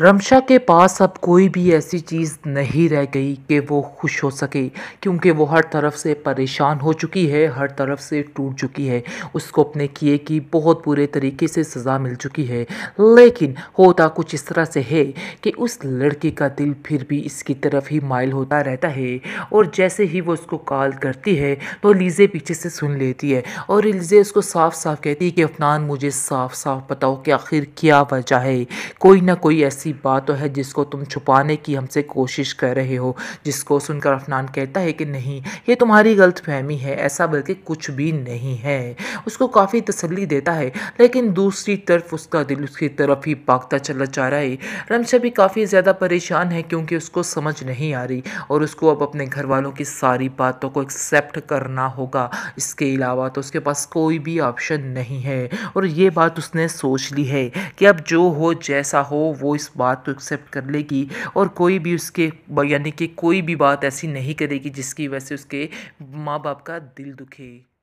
रमशा के पास अब कोई भी ऐसी चीज़ नहीं रह गई कि वो खुश हो सके क्योंकि वो हर तरफ से परेशान हो चुकी है हर तरफ से टूट चुकी है उसको अपने किए की बहुत बुरे तरीके से सज़ा मिल चुकी है लेकिन होता कुछ इस तरह से है कि उस लड़की का दिल फिर भी इसकी तरफ ही माइल होता रहता है और जैसे ही वो उसको कॉल करती है तो लीजे पीछे से सुन लेती है और लीजे उसको साफ साफ कहती है कि अफनान मुझे साफ साफ बताओ कि आखिर क्या वजह है कोई ना कोई ऐसी ऐसी बात तो है जिसको तुम छुपाने की हमसे कोशिश कर रहे हो जिसको सुनकर अफनान कहता है कि नहीं ये तुम्हारी गलत फहमी है ऐसा बल्कि कुछ भी नहीं है उसको काफ़ी तसल्ली देता है लेकिन दूसरी तरफ उसका दिल उसकी तरफ ही पाकता चला जा रहा है रमशा भी काफ़ी ज़्यादा परेशान है क्योंकि उसको समझ नहीं आ रही और उसको अब अपने घर वालों की सारी बातों को एक्सेप्ट करना होगा इसके अलावा तो उसके पास कोई भी ऑप्शन नहीं है और ये बात उसने सोच ली है कि अब जो हो जैसा हो वो इस बात को तो एक्सेप्ट कर लेगी और कोई भी उसके यानी कि कोई भी बात ऐसी नहीं करेगी जिसकी वजह से उसके माँ बाप का दिल दुखे